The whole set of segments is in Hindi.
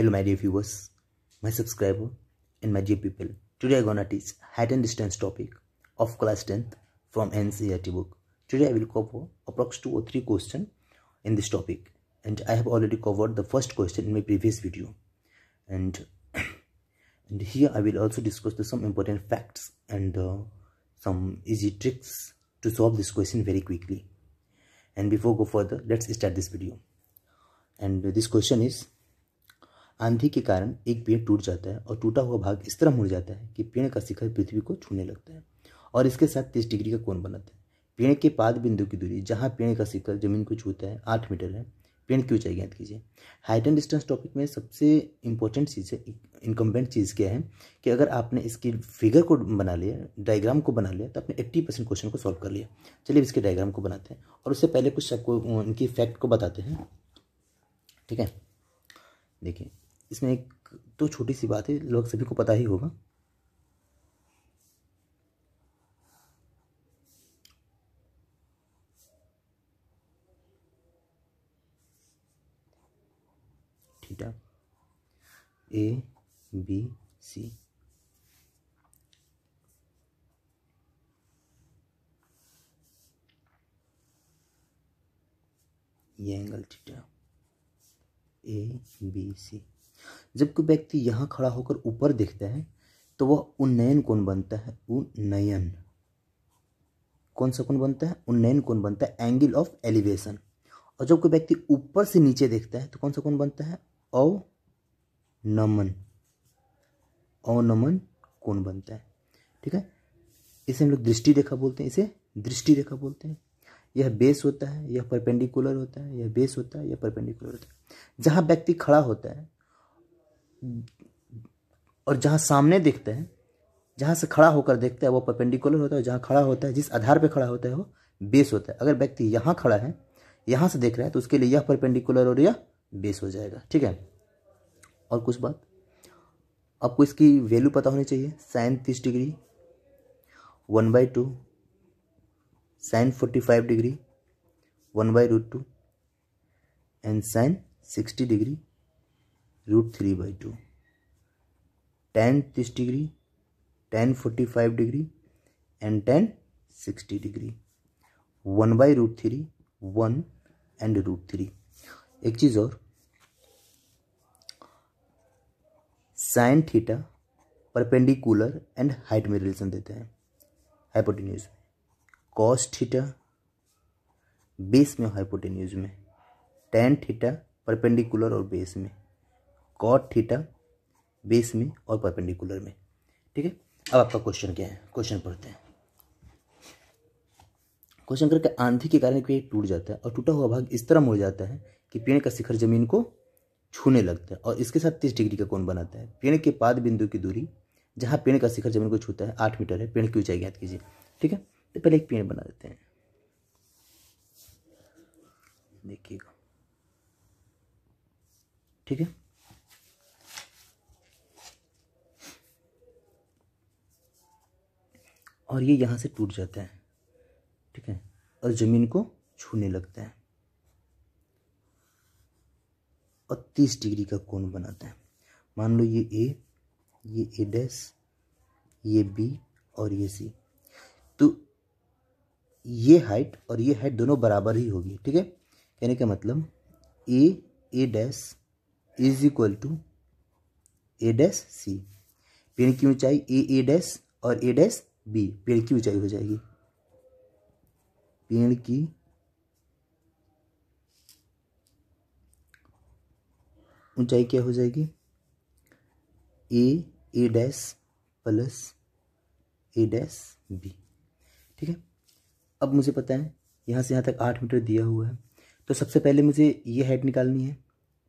Hello my dear viewers, my subscriber and my dear people. Today I am gonna teach height and distance topic of class 10th from NCERT book. Today I will cover approx 2 or 3 question in this topic and I have already covered the first question in my previous video and and here I will also discuss the, some important facts and uh, some easy tricks to solve this question very quickly and before go further let's start this video and this question is आंधी के कारण एक पेड़ टूट जाता है और टूटा हुआ भाग इस तरह मुड़ जाता है कि पेड़ का शिखर पृथ्वी को छूने लगता है और इसके साथ तीस डिग्री का कोण बनाता है पेड़ के पाद बिंदु की दूरी जहाँ पेड़ का शिखर जमीन को छूता है आठ मीटर है पेड़ की ऊंचाई ज्ञात कीजिए हाइट एंड डिस्टेंस टॉपिक में सबसे इंपॉर्टेंट चीज़ है इनकम्बेंट चीज़ क्या है कि अगर आपने इसकी फिगर को बना लिया डायग्राम को बना लिया तो आपने एट्टी परसेंट क्वेश्चन को सॉल्व कर लिया चलिए इसके डायग्राम को बनाते हैं और उससे पहले कुछ आपको इनकी फैक्ट को बताते हैं ठीक है देखिए इसमें एक तो छोटी सी बात है लोग सभी को पता ही होगा ठीटा ए बी सी ये angle theta A B C जब कोई व्यक्ति यहाँ खड़ा होकर ऊपर देखता है तो वह उन्नयन कौन बनता है उन्नयन कौन सा कौन बनता है उन्नयन कौन बनता है एंगल ऑफ एलिवेशन और जब कोई व्यक्ति ऊपर से नीचे देखता है तो कौन सा कौन बनता है अवनमन अवनमन कौन बनता है ठीक है इसे हम लोग दृष्टि रेखा बोलते हैं इसे दृष्टि रेखा बोलते हैं यह बेस होता है यह परपेंडिकुलर होता है यह बेस होता है यह परपेंडिकुलर होता है जहाँ व्यक्ति खड़ा होता है और जहाँ सामने देखते हैं जहाँ से खड़ा होकर देखता है वो परपेंडिकुलर होता है जहाँ खड़ा होता है जिस आधार पर खड़ा होता है वो बेस होता है अगर व्यक्ति यहाँ खड़ा है यहाँ से देख रहा है तो उसके लिए यह परपेंडिकुलर और यह बेस हो जाएगा ठीक है और कुछ बात आपको इसकी वैल्यू पता होनी चाहिए साइन तीस degree one by two sine forty five degree one by root two and sine sixty degree root three by two tan तीस degree tan forty five degree and tan sixty degree one by root three one and root three एक चीज़ और sine theta perpendicular and height में रिलेशन देते हैं हाइपोटेन्यूज में कॉस थीटा बेस में हाइपोटेन्यूज में टेन थीटा परपेंडिकुलर और बेस में कॉट थीटा बेस में और परपेंडिकुलर में ठीक है अब आपका क्वेश्चन क्या है क्वेश्चन पढ़ते हैं क्वेश्चन करके आंधी के कारण पेड़ टूट जाता है और टूटा हुआ भाग इस तरह मुड़ जाता है कि पेड़ का शिखर जमीन को छूने लगता है और इसके साथ तीस डिग्री का कोण बनाता है पेड़ के पाद बिंदु की दूरी जहाँ पेड़ का शिखर जमीन को छूता है आठ मीटर है पेड़ की ऊंचाई ज्ञात कीजिए ठीक है तो पहले एक पेड़ बना देते हैं देखिएगा ठीक है और ये यहाँ से टूट जाता है ठीक है और ज़मीन को छूने लगता है और तीस डिग्री का कोण बनाता है मान लो ये ए ये ए डैस ये बी और ये सी तो ये हाइट और ये हाइट दोनों बराबर ही होगी ठीक है कहने का मतलब A A dash is equal to A dash C यानी कि ऊंचाई ए ए डैस और ए डैस बी पेड़ की ऊंचाई हो जाएगी पेड़ की ऊंचाई क्या हो जाएगी A A dash plus A dash B ठीक है अब मुझे पता है यहाँ से यहाँ तक आठ मीटर दिया हुआ है तो सबसे पहले मुझे ये हेड निकालनी है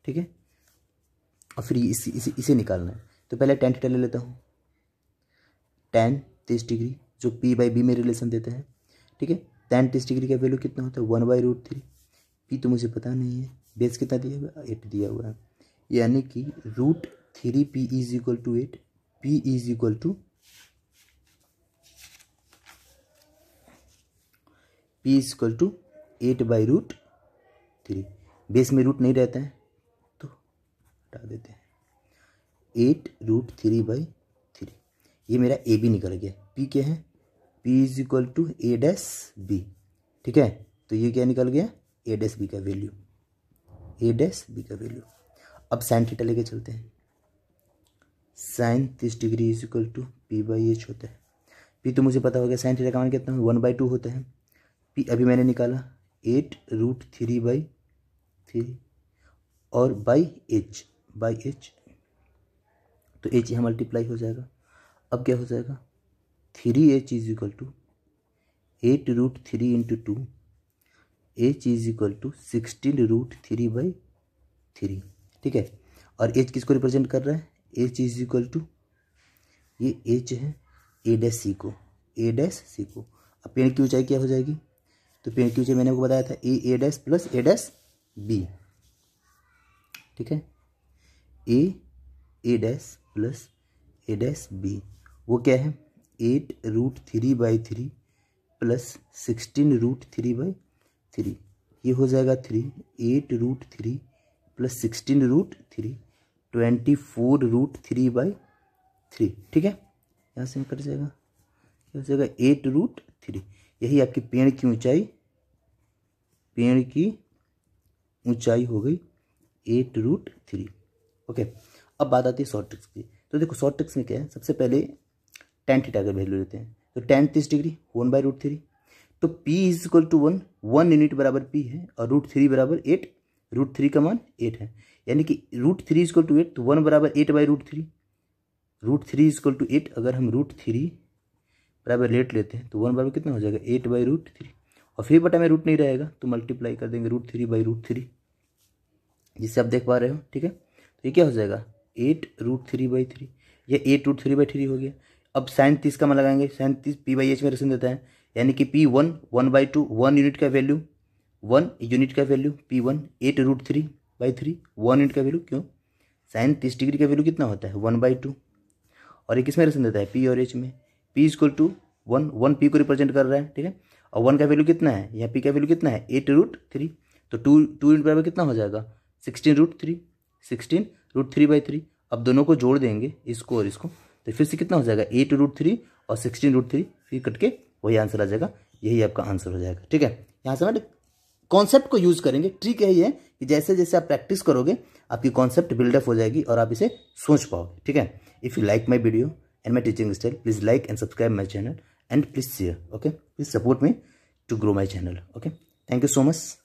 ठीक है और फिर इसी इसे इसे निकालना है तो पहले टेन थीटा ले लेता हूँ टेन तीस डिग्री जो पी बाई बी में रिलेशन देता है ठीक है टेन तीस डिग्री का वैल्यू कितना होता है one by root three P तो मुझे पता नहीं है बेस कितना दिया हुआ एट दिया हुआ है यानी कि root three P is equal to eight P is equal to P is equal to eight by root three base में रूट नहीं रहता है तो हटा देते हैं एट रूट थ्री बाई ये मेरा ए बी निकल गया पी क्या है P is equal to A dash B ठीक है तो ये क्या निकल गया ए डैस बी का वैल्यू ए डैस बी का वैल्यू अब साइन थीटा लेके चलते हैं साइन तीस degree is equal to P by H होता है पी तो मुझे पता होगा साइन थीटा का मान कितना है वन बाई टू होता है पी अभी मैंने निकाला eight root three by three और बाई एच बाई एच तो एच यहाँ मल्टीप्लाई हो जाएगा अब क्या हो जाएगा three H is equal to eight root three into two H is equal to sixteen root three by three ठीक है और एच किसको रिप्रेजेंट कर रहा है एच इज इक्वल टू ये एच है ए डैश सी को ए डैश सी को अब पेड़ की ऊंचाई क्या हो जाएगी तो पेड़ की ऊंचाई मैंने आपको बताया था A A dash plus A dash B ठीक है A A dash plus A dash B वो क्या है eight root three by three plus sixteen root three by three ये हो जाएगा three eight root three plus sixteen root three twenty four root three by three ठीक है यहाँ से कट जाएगा क्या हो जाएगा एट रूट थ्री यही आपकी पेड़ की ऊंचाई पेड़ की ऊंचाई हो गई एट रूट थ्री ओके अब बात आती है शॉर्ट ट्रिक्स की तो देखो शॉर्ट ट्रिक्स में क्या है सबसे पहले टेन थीटा का वैल्यू लेते हैं तो टेन तीस degree one by root three तो P is equal to one one unit बराबर पी है और रूट थ्री बराबर एट रूट थ्री का मान एट है यानी कि root three is equal to eight तो वन बराबर eight by root three root three is equal to eight अगर हम रूट थ्री बराबर एट लेते हैं तो वन बराबर कितना हो जाएगा एट बाई रूट थ्री और फिर बटा में रूट नहीं रहेगा तो मल्टीप्लाई कर देंगे root three by root three जिससे आप देख पा रहे हो ठीक है तो ये क्या हो जाएगा eight root three by three या eight root three by three हो गया अब साइन तीस का मान लगाएंगे साइन तीस पी बाई एच में रेशन देता है यानी कि P one one by two one unit का वैल्यू वन यूनिट का value P one eight root three by three one unit का वैल्यू क्यों साइन तीस डिग्री का वैल्यू कितना होता है वन बाई टू और ये किस में रिलेशन देता है पी और एच में P equal to one one P को रिप्रेजेंट कर रहा है ठीक है और वन का वैल्यू कितना है यहाँ पी का वैल्यू कितना है एट रूट थ्री तो टू टू यूनिट बराबर कितना हो जाएगा sixteen root three sixteen root three by three अब दोनों को जोड़ देंगे इसको और इसको तो फिर से कितना हो जाएगा एट रूट थ्री और सिक्सटीन रूट थ्री फिर कट के वही आंसर आ जाएगा यही आपका आंसर हो जाएगा ठीक है यहाँ से मैंने कॉन्सेप्ट को यूज करेंगे ट्रिक यही है कि जैसे जैसे आप प्रैक्टिस करोगे आपकी कॉन्सेप्ट बिल्डअप हो जाएगी और आप इसे सोच पाओगे ठीक है if you like my video and my teaching style please like and subscribe my channel and please share okay please support me to grow my channel okay thank you so much